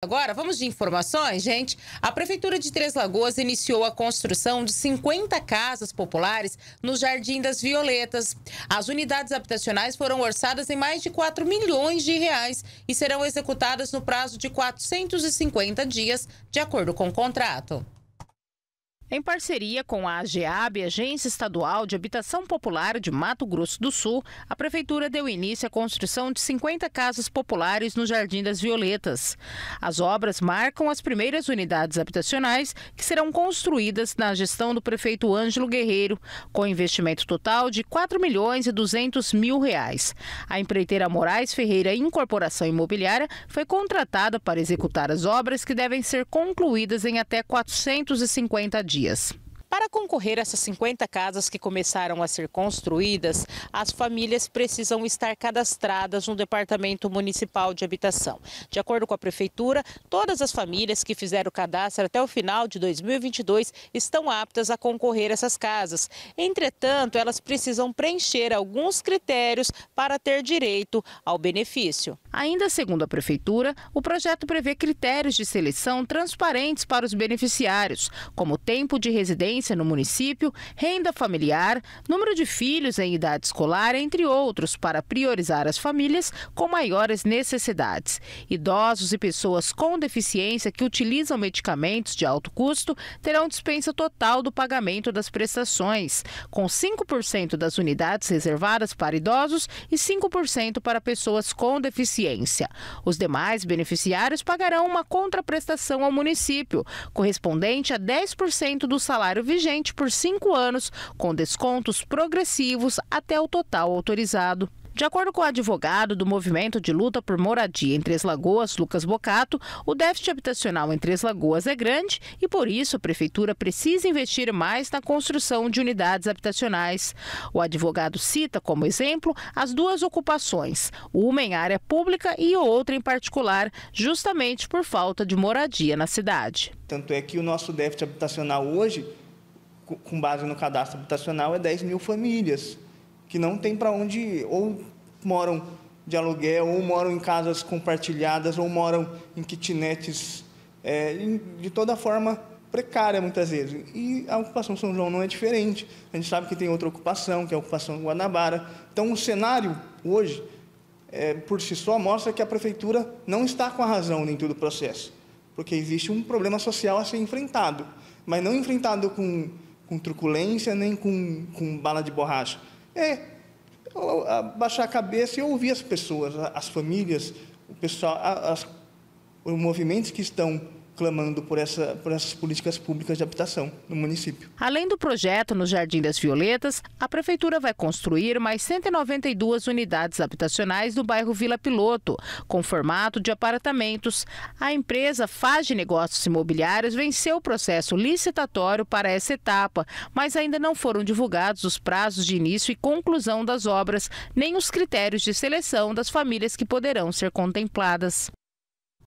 Agora, vamos de informações, gente. A Prefeitura de Três Lagoas iniciou a construção de 50 casas populares no Jardim das Violetas. As unidades habitacionais foram orçadas em mais de 4 milhões de reais e serão executadas no prazo de 450 dias, de acordo com o contrato. Em parceria com a AGEAB, Agência Estadual de Habitação Popular de Mato Grosso do Sul, a Prefeitura deu início à construção de 50 casas populares no Jardim das Violetas. As obras marcam as primeiras unidades habitacionais que serão construídas na gestão do prefeito Ângelo Guerreiro, com investimento total de 4 milhões e 200 mil reais. A empreiteira Moraes Ferreira Incorporação Imobiliária foi contratada para executar as obras que devem ser concluídas em até 450 dias dias. Para concorrer a essas 50 casas que começaram a ser construídas, as famílias precisam estar cadastradas no Departamento Municipal de Habitação. De acordo com a Prefeitura, todas as famílias que fizeram cadastro até o final de 2022 estão aptas a concorrer a essas casas. Entretanto, elas precisam preencher alguns critérios para ter direito ao benefício. Ainda segundo a Prefeitura, o projeto prevê critérios de seleção transparentes para os beneficiários, como tempo de residência no município, renda familiar, número de filhos em idade escolar, entre outros, para priorizar as famílias com maiores necessidades. Idosos e pessoas com deficiência que utilizam medicamentos de alto custo terão dispensa total do pagamento das prestações, com 5% das unidades reservadas para idosos e 5% para pessoas com deficiência os demais beneficiários pagarão uma contraprestação ao município, correspondente a 10% do salário vigente por cinco anos, com descontos progressivos até o total autorizado. De acordo com o advogado do Movimento de Luta por Moradia em Três Lagoas, Lucas Bocato, o déficit habitacional em Três Lagoas é grande e, por isso, a Prefeitura precisa investir mais na construção de unidades habitacionais. O advogado cita como exemplo as duas ocupações, uma em área pública e outra em particular, justamente por falta de moradia na cidade. Tanto é que o nosso déficit habitacional hoje, com base no cadastro habitacional, é 10 mil famílias que não tem para onde ir, ou moram de aluguel, ou moram em casas compartilhadas, ou moram em kitnetes, é, de toda forma precária muitas vezes. E a ocupação São João não é diferente. A gente sabe que tem outra ocupação, que é a ocupação Guanabara. Então, o cenário hoje, é, por si só, mostra que a prefeitura não está com a razão dentro do processo, porque existe um problema social a ser enfrentado, mas não enfrentado com, com truculência nem com, com bala de borracha é baixar a cabeça e ouvir as pessoas, as famílias, o pessoal, as, os movimentos que estão clamando por, essa, por essas políticas públicas de habitação no município. Além do projeto no Jardim das Violetas, a Prefeitura vai construir mais 192 unidades habitacionais no bairro Vila Piloto, com formato de apartamentos. A empresa Faz de Negócios Imobiliários venceu o processo licitatório para essa etapa, mas ainda não foram divulgados os prazos de início e conclusão das obras, nem os critérios de seleção das famílias que poderão ser contempladas.